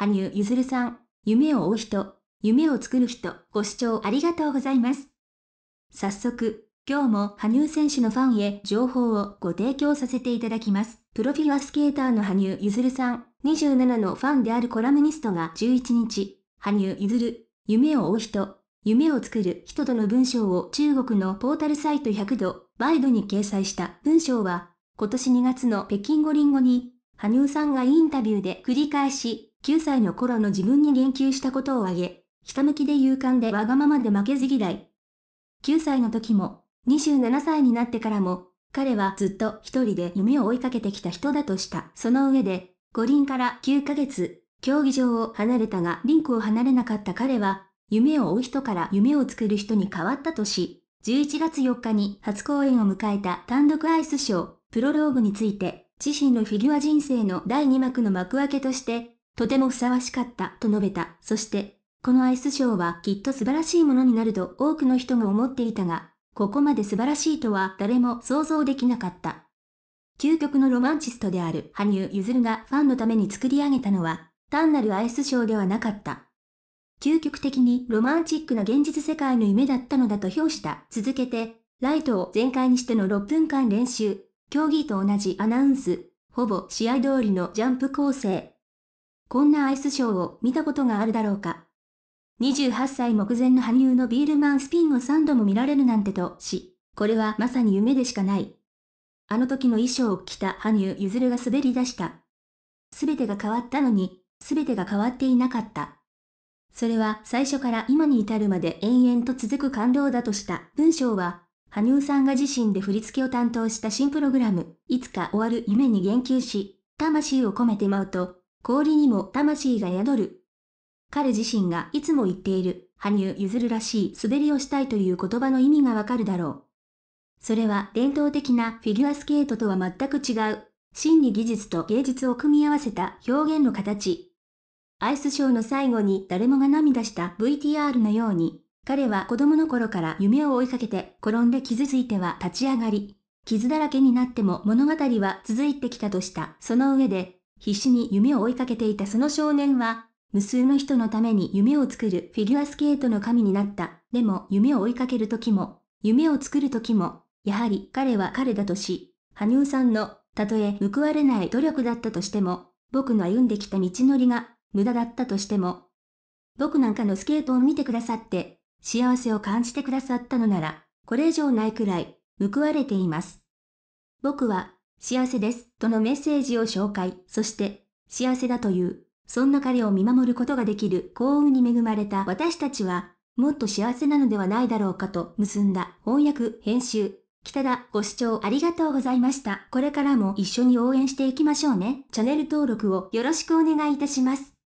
羽生結弦さん、夢を追う人、夢を作る人、ご視聴ありがとうございます。早速、今日も羽生選手のファンへ情報をご提供させていただきます。プロフィギュアスケーターの羽生結弦さん、27のファンであるコラムニストが11日、羽生結弦、夢を追う人、夢を作る人との文章を中国のポータルサイト100度、バイドに掲載した文章は、今年2月の北京五輪後に、羽生さんがインタビューで繰り返し9歳の頃の自分に言及したことを挙げ、ひたむきで勇敢でわがままで負けず嫌い。9歳の時も、27歳になってからも、彼はずっと一人で夢を追いかけてきた人だとした。その上で、五輪から9ヶ月、競技場を離れたがリンクを離れなかった彼は、夢を追う人から夢を作る人に変わったとし、11月4日に初公演を迎えた単独アイスショー、プロローグについて、自身のフィギュア人生の第2幕の幕開けとして、とてもふさわしかったと述べた。そして、このアイスショーはきっと素晴らしいものになると多くの人が思っていたが、ここまで素晴らしいとは誰も想像できなかった。究極のロマンチストである羽生結弦がファンのために作り上げたのは、単なるアイスショーではなかった。究極的にロマンチックな現実世界の夢だったのだと評した。続けて、ライトを全開にしての6分間練習、競技と同じアナウンス、ほぼ試合通りのジャンプ構成、こんなアイスショーを見たことがあるだろうか。28歳目前の羽生のビールマンスピンを3度も見られるなんてとし、これはまさに夢でしかない。あの時の衣装を着た羽生譲れが滑り出した。すべてが変わったのに、すべてが変わっていなかった。それは最初から今に至るまで延々と続く感動だとした文章は、羽生さんが自身で振り付けを担当した新プログラム、いつか終わる夢に言及し、魂を込めて舞うと、氷にも魂が宿る。彼自身がいつも言っている、羽生譲るらしい滑りをしたいという言葉の意味がわかるだろう。それは伝統的なフィギュアスケートとは全く違う、真理技術と芸術を組み合わせた表現の形。アイスショーの最後に誰もが涙した VTR のように、彼は子供の頃から夢を追いかけて転んで傷ついては立ち上がり、傷だらけになっても物語は続いてきたとした、その上で必死に夢を追いかけていたその少年は、無数の人のために夢を作るフィギュアスケートの神になった。でも、夢を追いかける時も、夢を作る時も、やはり彼は彼だとし、羽生さんの、たとえ報われない努力だったとしても、僕の歩んできた道のりが、無駄だったとしても、僕なんかのスケートを見てくださって、幸せを感じてくださったのなら、これ以上ないくらい、報われています。僕は幸せです、とのメッセージを紹介、そして、幸せだという、そんな彼を見守ることができる幸運に恵まれた私たちは、もっと幸せなのではないだろうかと結んだ翻訳、編集。北田、ご視聴ありがとうございました。これからも一緒に応援していきましょうね。チャンネル登録をよろしくお願いいたします。